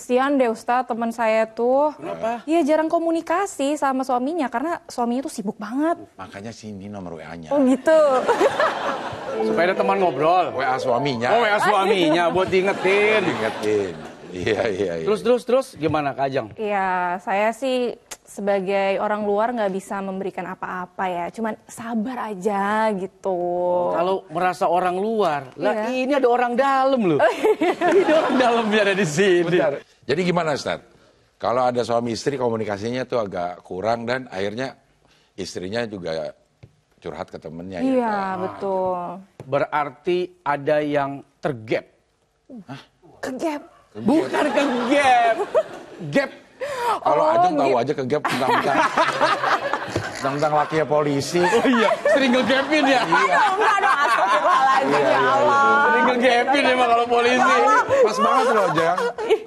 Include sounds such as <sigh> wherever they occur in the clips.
kasihan deh Ustaz teman saya tuh. Kenapa? Iya jarang komunikasi sama suaminya karena suaminya tuh sibuk banget. Uh, makanya sini nomor WA-nya. Oh gitu. <laughs> Supaya ada teman ngobrol. WA suaminya. Oh WA suaminya buat diingetin. Diingetin. Iya iya. iya. Terus terus terus gimana Kak Ajeng? Iya saya sih sebagai orang luar nggak bisa memberikan apa-apa ya, cuman sabar aja gitu. Oh, kalau merasa orang luar, iya. lah ini ada orang dalam loh. Oh, iya. <laughs> ini orang orang dalamnya ada di sini. Bentar. Jadi gimana Ustaz? Kalau ada suami istri komunikasinya tuh agak kurang dan akhirnya istrinya juga curhat ke temennya. Ya iya ya, betul. Berarti ada yang tergap. Kegap. Bukan kegap. Gap kalau oh, Ajeng tahu aja kegap tentang-tentang tentang lakinya polisi. Oh iya, sering ngegapin ya. Iya. Enggak dong, ya kalau polisi. Pas banget loh, Jang.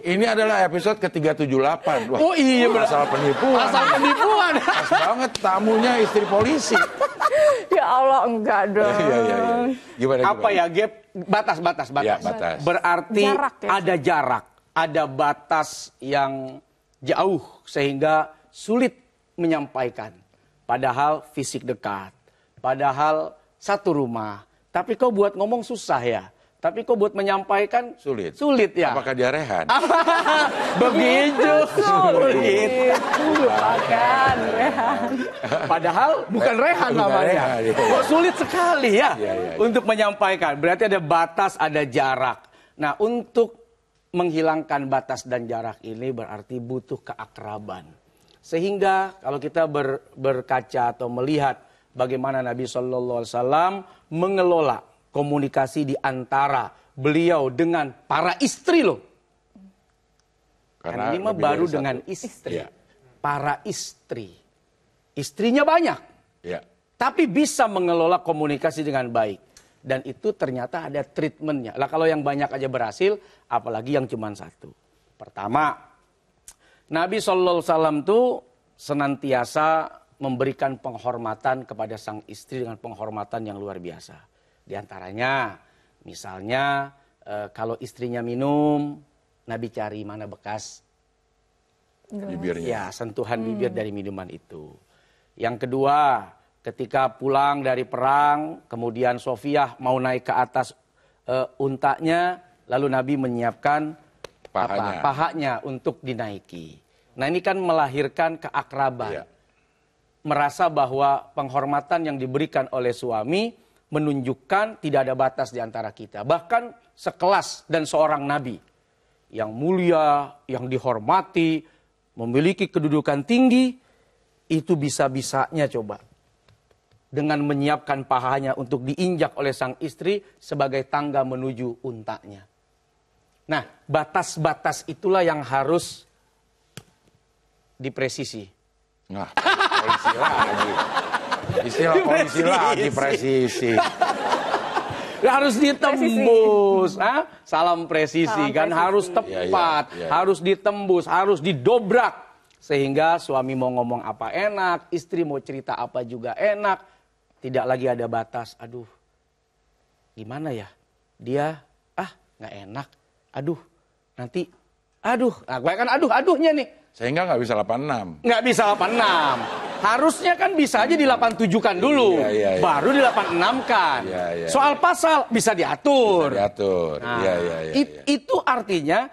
Ini adalah episode ke-378. Wah, oh iya masalah Asal penipuan. Masalah penipuan. Pas banget tamunya istri polisi. ya Allah, enggak dong. Iya, iya, iya. Gimana, gimana? Apa ya, gap? Batas, batas, batas. Ya, batas. Berarti jarak, ya. ada jarak. Ada batas yang jauh sehingga sulit menyampaikan. Padahal fisik dekat, padahal satu rumah. Tapi kau buat ngomong susah ya. Tapi kok buat menyampaikan sulit. Sulit ya. Apakah dia rehan? <laughs> Begitu. sulit. Bukan rehan. Padahal bukan rehan namanya. Iya, iya. Kok sulit sekali ya, ya, ya, ya untuk menyampaikan. Berarti ada batas, ada jarak. Nah, untuk menghilangkan batas dan jarak ini berarti butuh keakraban. Sehingga kalau kita ber, berkaca atau melihat bagaimana Nabi Shallallahu Alaihi Wasallam mengelola komunikasi di antara beliau dengan para istri loh. Karena ini baru dengan iya. istri. Ya. Para istri. Istrinya banyak. Ya. Tapi bisa mengelola komunikasi dengan baik dan itu ternyata ada treatmentnya. Lah kalau yang banyak aja berhasil, apalagi yang cuma satu. Pertama, Nabi Shallallahu Alaihi Wasallam tuh senantiasa memberikan penghormatan kepada sang istri dengan penghormatan yang luar biasa. Di antaranya, misalnya e, kalau istrinya minum, Nabi cari mana bekas bibirnya. Ya, sentuhan hmm. bibir dari minuman itu. Yang kedua, ketika pulang dari perang, kemudian Sofiah mau naik ke atas e, untanya, lalu Nabi menyiapkan pahanya. Apa, pahanya untuk dinaiki. Nah ini kan melahirkan keakraban. Iya. Merasa bahwa penghormatan yang diberikan oleh suami menunjukkan tidak ada batas di antara kita. Bahkan sekelas dan seorang Nabi yang mulia, yang dihormati, memiliki kedudukan tinggi, itu bisa-bisanya coba dengan menyiapkan pahanya untuk diinjak oleh sang istri sebagai tangga menuju untanya. Nah, batas-batas itulah yang harus dipresisi. Nah, polisi lagi. Istilah polisi lagi presisi. harus ditembus, presisi. ha? Ah? salam presisi salam kan presisi. harus iya, tepat, ya, ya, ya. harus ditembus, harus didobrak sehingga suami mau ngomong apa enak, istri mau cerita apa juga enak, tidak lagi ada batas. Aduh, gimana ya? Dia, ah nggak enak. Aduh, nanti, aduh. Nah, gue kan aduh-aduhnya nih. Sehingga nggak bisa 86. Nggak bisa 86. Harusnya kan bisa aja di 87 kan iya, dulu. Iya, iya, iya. Baru di 86 kan. Iya, iya, iya, Soal pasal bisa diatur. Bisa diatur. Nah, iya, iya, iya, iya, Itu artinya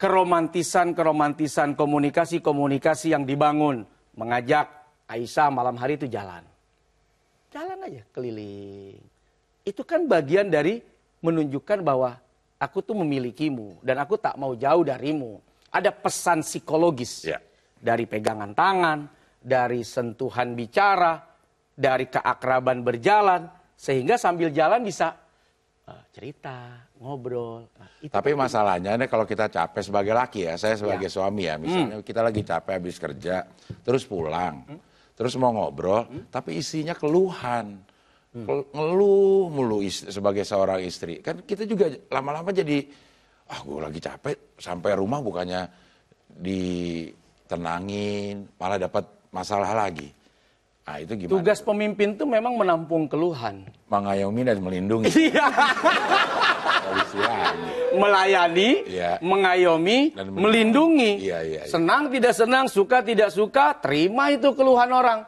keromantisan-keromantisan komunikasi-komunikasi yang dibangun. Mengajak Aisyah malam hari itu jalan. Jalan aja keliling. Itu kan bagian dari menunjukkan bahwa aku tuh memilikimu dan aku tak mau jauh darimu. Ada pesan psikologis ya. dari pegangan tangan, dari sentuhan bicara, dari keakraban berjalan, sehingga sambil jalan bisa eh, cerita, ngobrol. Nah, itu Tapi masalahnya ini kalau kita capek sebagai laki ya, saya sebagai ya. suami ya, misalnya hmm. kita lagi capek habis kerja, terus pulang. Hmm terus mau ngobrol, hmm? tapi isinya keluhan. Hmm. Ngeluh mulu istri, sebagai seorang istri. Kan kita juga lama-lama jadi, ah gue lagi capek, sampai rumah bukannya ditenangin, malah dapat masalah lagi. Nah, itu gimana? Tugas pemimpin tuh memang menampung keluhan. Mengayomi dan melindungi. Iya. <laughs> melayani, ya. mengayomi, Dan melindungi. Ya, ya, ya. Senang tidak senang, suka tidak suka, terima itu keluhan orang.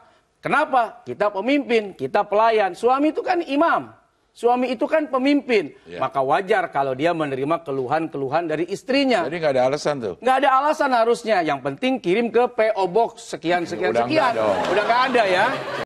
Kenapa? Kita pemimpin, kita pelayan. Suami itu kan imam. Suami itu kan pemimpin, ya. maka wajar kalau dia menerima keluhan-keluhan dari istrinya. Jadi nggak ada alasan tuh? Nggak ada alasan harusnya. Yang penting kirim ke PO Box sekian sekian Udah sekian. Udah nggak ada ya.